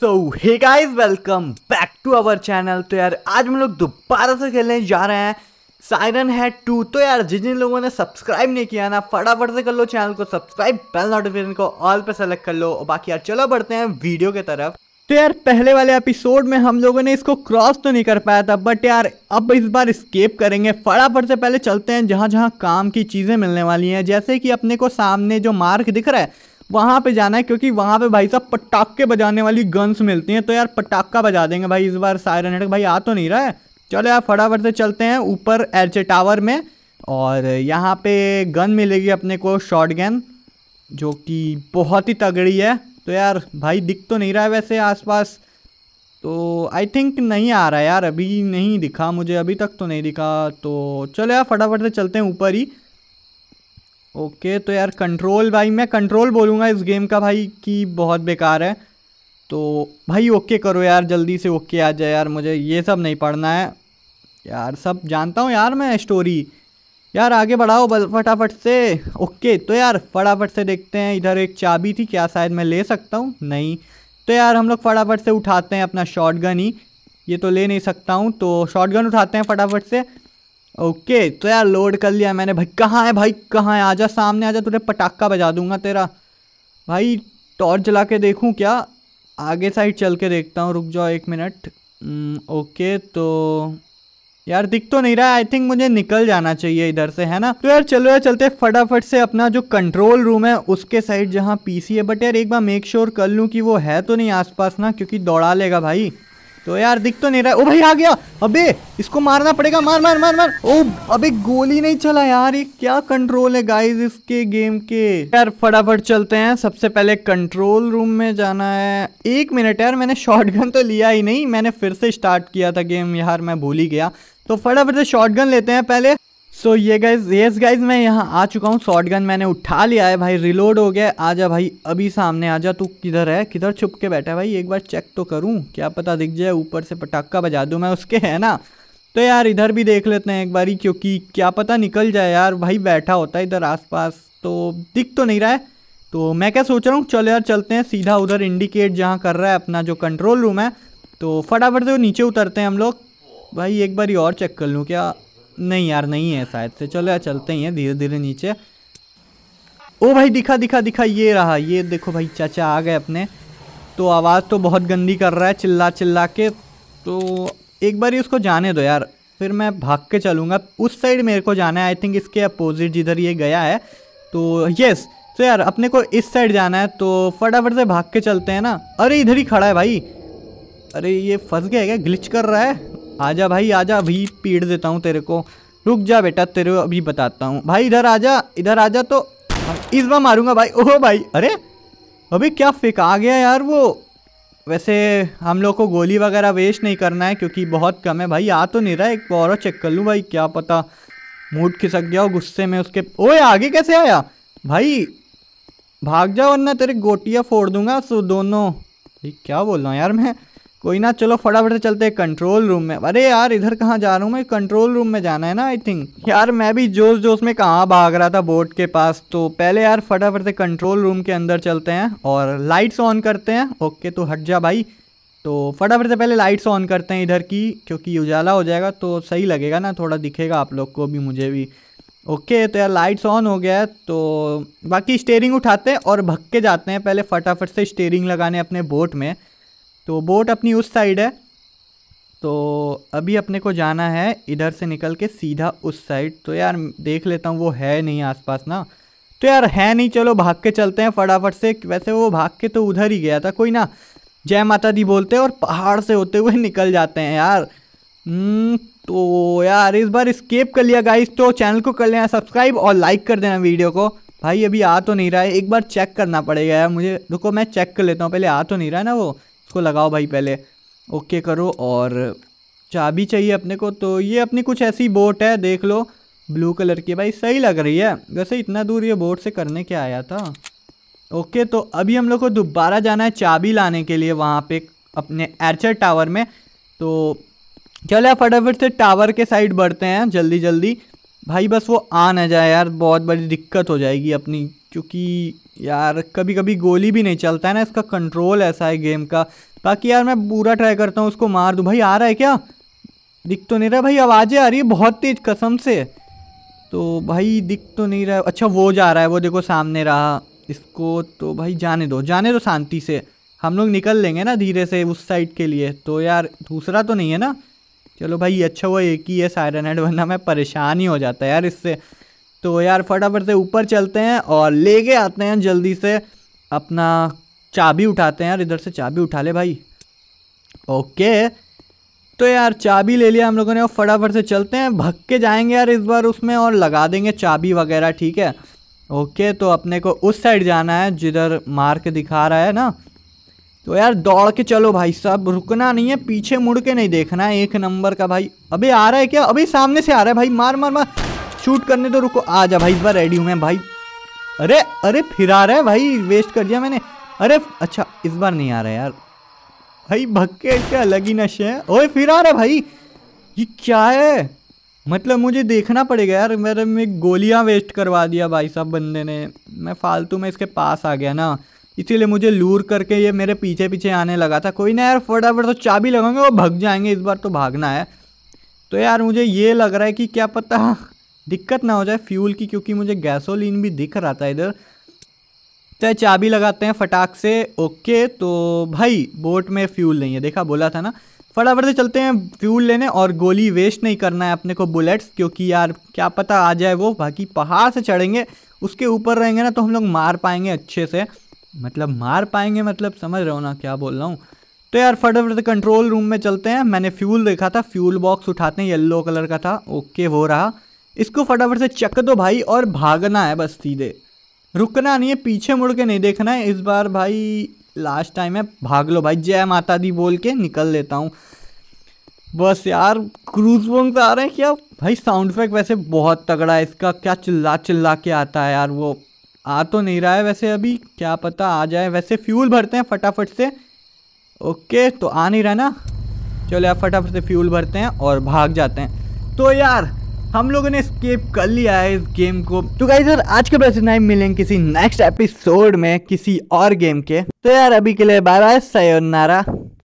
so hey guys welcome back to our channel तो यार आज हम लोग दोबारा से खेलने जा रहे हैं साइरन है टू तो यार जिन जिन लोगों ने सब्सक्राइब नहीं किया ना फटाफट से कर लो चैनल को सब्सक्राइब बेल नोटिफिकेशन को ऑल पे सेलेक्ट कर लो और बाकी यार चलो बढ़ते हैं वीडियो की तरफ तो यार पहले वाले एपिसोड में हम लोगों ने इसको क्रॉस तो नहीं कर पाया था बट यार अब इस बार स्केप करेंगे फटाफट से पहले चलते हैं जहाँ जहाँ काम की चीज़ें मिलने वाली हैं जैसे कि अपने को सामने जो मार्क दिख रहा है वहाँ पे जाना है क्योंकि वहाँ पे भाई साहब पटाखे बजाने वाली गन्स मिलती हैं तो यार पटाखा बजा देंगे भाई इस बार सायरन हेड भाई आ तो नहीं रहा है चलो यार फटाफट से चलते हैं ऊपर एरचे टावर में और यहाँ पे गन मिलेगी अपने को शॉर्ट गन जो कि बहुत ही तगड़ी है तो यार भाई दिख तो नहीं रहा है वैसे आस तो आई थिंक नहीं आ रहा यार अभी नहीं दिखा मुझे अभी तक तो नहीं दिखा तो चलो यार फटाफट से चलते हैं ऊपर ही ओके तो यार कंट्रोल भाई मैं कंट्रोल बोलूँगा इस गेम का भाई कि बहुत बेकार है तो भाई ओके करो यार जल्दी से ओके आ जाए यार मुझे ये सब नहीं पढ़ना है यार सब जानता हूँ यार मैं स्टोरी यार आगे बढ़ाओ फटाफट से ओके तो यार फटाफट से देखते हैं इधर एक चाबी थी क्या शायद मैं ले सकता हूँ नहीं तो यार हम लोग फटाफट से उठाते हैं अपना शॉटगन ही ये तो ले नहीं सकता हूँ तो शॉटगन उठाते हैं फटाफट से ओके तो यार लोड कर लिया मैंने भाई कहाँ है भाई कहाँ है आजा सामने आजा तुझे पटाखा बजा दूंगा तेरा भाई टॉर्च जला के देखूँ क्या आगे साइड चल के देखता हूँ रुक जाओ एक मिनट ओके hmm, तो यार दिख तो नहीं रहा आई थिंक मुझे निकल जाना चाहिए इधर से है ना तो यार चलो यार चलते फटाफट से अपना जो कंट्रोल रूम है उसके साइड जहाँ पीसी है बट यार एक बार मेक श्योर कर लूँ कि वो है तो नहीं आसपास ना क्योंकि दौड़ा लेगा भाई तो यार दिख तो नहीं रहा ओ भाई आ गया अबे इसको मारना पड़ेगा मार मार मार मार ओ अबे गोली नहीं चला यार ये क्या कंट्रोल है गाइस इसके गेम के यार फटाफट चलते हैं सबसे पहले कंट्रोल रूम में जाना है एक मिनट यार मैंने शॉटगन तो लिया ही नहीं मैंने फिर से स्टार्ट किया था गेम यार मैं भूल ही गया तो फटाफट से शॉर्ट लेते हैं पहले सो ये गाइज येस गाइज मैं यहाँ आ चुका हूँ शॉर्ट गन मैंने उठा लिया है भाई रिलोड हो गया आजा भाई अभी सामने आजा तू किधर है किधर छुप के बैठा है भाई एक बार चेक तो करूँ क्या पता दिख जाए ऊपर से पटाखा बजा दूँ मैं उसके है ना तो यार इधर भी देख लेते हैं एक बारी क्योंकि क्या पता निकल जाए यार भाई बैठा होता है इधर पास तो दिख तो नहीं रहा है तो मैं क्या सोच रहा हूँ चलो यार चलते हैं सीधा उधर इंडिकेट जहाँ कर रहा है अपना जो कंट्रोल रूम है तो फटाफट से नीचे उतरते हैं हम लोग भाई एक बारी और चेक कर लूँ क्या नहीं यार नहीं है शायद से चलो यार चलते ही हैं धीरे धीरे नीचे ओ भाई दिखा दिखा दिखा ये रहा ये देखो भाई चाचा आ गए अपने तो आवाज़ तो बहुत गंदी कर रहा है चिल्ला चिल्ला के तो एक बार ही उसको जाने दो यार फिर मैं भाग के चलूँगा उस साइड मेरे को जाना है आई थिंक इसके अपोजिट जिधर ये गया है तो यस तो यार अपने को इस साइड जाना है तो फटाफट से भाग के चलते हैं ना अरे इधर ही खड़ा है भाई अरे ये फंस गया क्या ग्लिच कर रहा है आजा भाई आजा अभी पीट देता हूँ तेरे को रुक जा बेटा तेरे को अभी बताता हूँ भाई इधर आजा इधर आजा तो इस बार मारूंगा भाई ओहो भाई अरे अभी क्या आ गया यार वो वैसे हम लोग को गोली वगैरह वेस्ट नहीं करना है क्योंकि बहुत कम है भाई आ तो नहीं रहा एक और चेक कर लूँ भाई क्या पता मूड खिसक गया हो गुस्से में उसके ओए आगे कैसे आया भाई भाग जाओ वरना तेरे गोटियाँ फोड़ दूंगा सो दोनों क्या बोल रहा हूँ यार मैं कोई ना चलो फटाफट से चलते हैं कंट्रोल रूम में अरे यार इधर कहाँ जा रहा हूँ मैं कंट्रोल रूम में जाना है ना आई थिंक यार मैं भी जोश जोश में कहाँ भाग रहा था बोर्ड के पास तो पहले यार फटाफट से कंट्रोल रूम के अंदर चलते हैं और लाइट्स ऑन करते हैं ओके तो हट जा भाई तो फटाफट से पहले लाइट्स ऑन करते हैं इधर की क्योंकि उजाला हो जाएगा तो सही लगेगा ना थोड़ा दिखेगा आप लोग को भी मुझे भी ओके तो यार लाइट्स ऑन हो गया तो बाकी स्टेयरिंग उठाते हैं और भग के जाते हैं पहले फटाफट से स्टेयरिंग लगाने अपने बोट में तो बोट अपनी उस साइड है तो अभी अपने को जाना है इधर से निकल के सीधा उस साइड तो यार देख लेता हूँ वो है नहीं आसपास ना तो यार है नहीं चलो भाग के चलते हैं फटाफट से वैसे वो भाग के तो उधर ही गया था कोई ना जय माता दी बोलते हैं और पहाड़ से होते हुए निकल जाते हैं यार हम्म, तो यार इस बार स्केप कर लिया गाइस तो चैनल को कर लेना सब्सक्राइब और लाइक कर देना वीडियो को भाई अभी आ तो नहीं रहा है एक बार चेक करना पड़ेगा यार मुझे रुको मैं चेक कर लेता हूँ पहले आ तो नहीं रहा है ना वो इसको लगाओ भाई पहले ओके करो और चाबी चाहिए अपने को तो ये अपनी कुछ ऐसी बोट है देख लो ब्लू कलर की भाई सही लग रही है वैसे इतना दूर ये बोट से करने के आया था ओके तो अभी हम लोग को दोबारा जाना है चाबी लाने के लिए वहाँ पे अपने एर्चर टावर में तो चलो फटाफट से टावर के साइड बढ़ते हैं जल्दी जल्दी भाई बस वो आ ना जाए यार बहुत बड़ी दिक्कत हो जाएगी अपनी क्योंकि यार कभी कभी गोली भी नहीं चलता है ना इसका कंट्रोल ऐसा है गेम का बाकी यार मैं पूरा ट्राई करता हूँ उसको मार दूँ भाई आ रहा है क्या दिख तो नहीं रहा भाई आवाज़ें आ रही है बहुत तेज़ कसम से तो भाई दिख तो नहीं रहा अच्छा वो जा रहा है वो देखो सामने रहा इसको तो भाई जाने दो जाने दो शांति से हम लोग निकल लेंगे ना धीरे से उस साइड के लिए तो यार दूसरा तो नहीं है ना चलो भाई अच्छा हुआ एक ही है सायरन हेड वरना मैं परेशान ही हो जाता यार इससे तो यार फटाफट से ऊपर चलते हैं और ले के आते हैं जल्दी से अपना चाबी उठाते हैं यार इधर से चाबी उठा ले भाई ओके तो यार चाबी ले लिया हम लोगों ने और फटाफट से चलते हैं भग के जाएंगे यार इस बार उसमें और लगा देंगे चाबी वगैरह ठीक है ओके तो अपने को उस साइड जाना है जिधर मार्क दिखा रहा है ना तो यार दौड़ के चलो भाई साहब रुकना नहीं है पीछे मुड़ के नहीं देखना है एक नंबर का भाई अभी आ रहा है क्या अभी सामने से आ रहा है भाई मार मार मार शूट करने तो रुको आ जा भाई इस बार रेडी हूँ मैं भाई अरे अरे फिर आ रहा है भाई वेस्ट कर दिया मैंने अरे अच्छा इस बार नहीं आ रहा है यार भाई भक्के क्या अलग ही नशे हैं ओए फिर आ रहा है भाई ये क्या है मतलब मुझे देखना पड़ेगा यार मेरे में गोलियां वेस्ट करवा दिया भाई साहब बंदे ने मैं फालतू में इसके पास आ गया ना इसीलिए मुझे लूर करके ये मेरे पीछे पीछे आने लगा था कोई ना यार फटाफट तो चाबी लगाऊंगे वो भग जाएंगे इस बार तो भागना है तो यार मुझे ये लग रहा है कि क्या पता दिक्कत ना हो जाए फ्यूल की क्योंकि मुझे गैसोलीन भी दिख रहा था इधर चाहे चाबी लगाते हैं फटाक से ओके तो भाई बोट में फ्यूल नहीं है देखा बोला था ना फटाफट से चलते हैं फ्यूल लेने और गोली वेस्ट नहीं करना है अपने को बुलेट्स क्योंकि यार क्या पता आ जाए वो बाकी पहाड़ से चढ़ेंगे उसके ऊपर रहेंगे ना तो हम लोग मार पाएंगे अच्छे से मतलब मार पाएंगे मतलब समझ रहे हो ना क्या बोल रहा हूँ तो यार फटाफट कंट्रोल रूम में चलते हैं मैंने फ्यूल देखा था फ्यूल बॉक्स उठाते हैं येल्लो कलर का था ओके वो रहा इसको फटाफट से चक दो भाई और भागना है बस सीधे रुकना नहीं है पीछे मुड़ के नहीं देखना है इस बार भाई लास्ट टाइम है भाग लो भाई जय माता दी बोल के निकल लेता हूँ बस यार क्रूज वंग्स आ रहे हैं क्या भाई साउंड इफेक्ट वैसे बहुत तगड़ा है इसका क्या चिल्ला चिल्ला के आता है यार वो आ तो नहीं रहा है वैसे अभी क्या पता आ जाए वैसे फ्यूल भरते हैं फटाफट से ओके तो आ नहीं रहा ना चलो यार फटाफट से फ्यूल भरते हैं और भाग जाते हैं तो यार हम लोगों ने स्केप कर लिया है इस गेम को तो गाइज यार आज के बस नहीं मिलेंगे किसी नेक्स्ट एपिसोड में किसी और गेम के तो यार अभी के लिए बाय बाय सयोनारा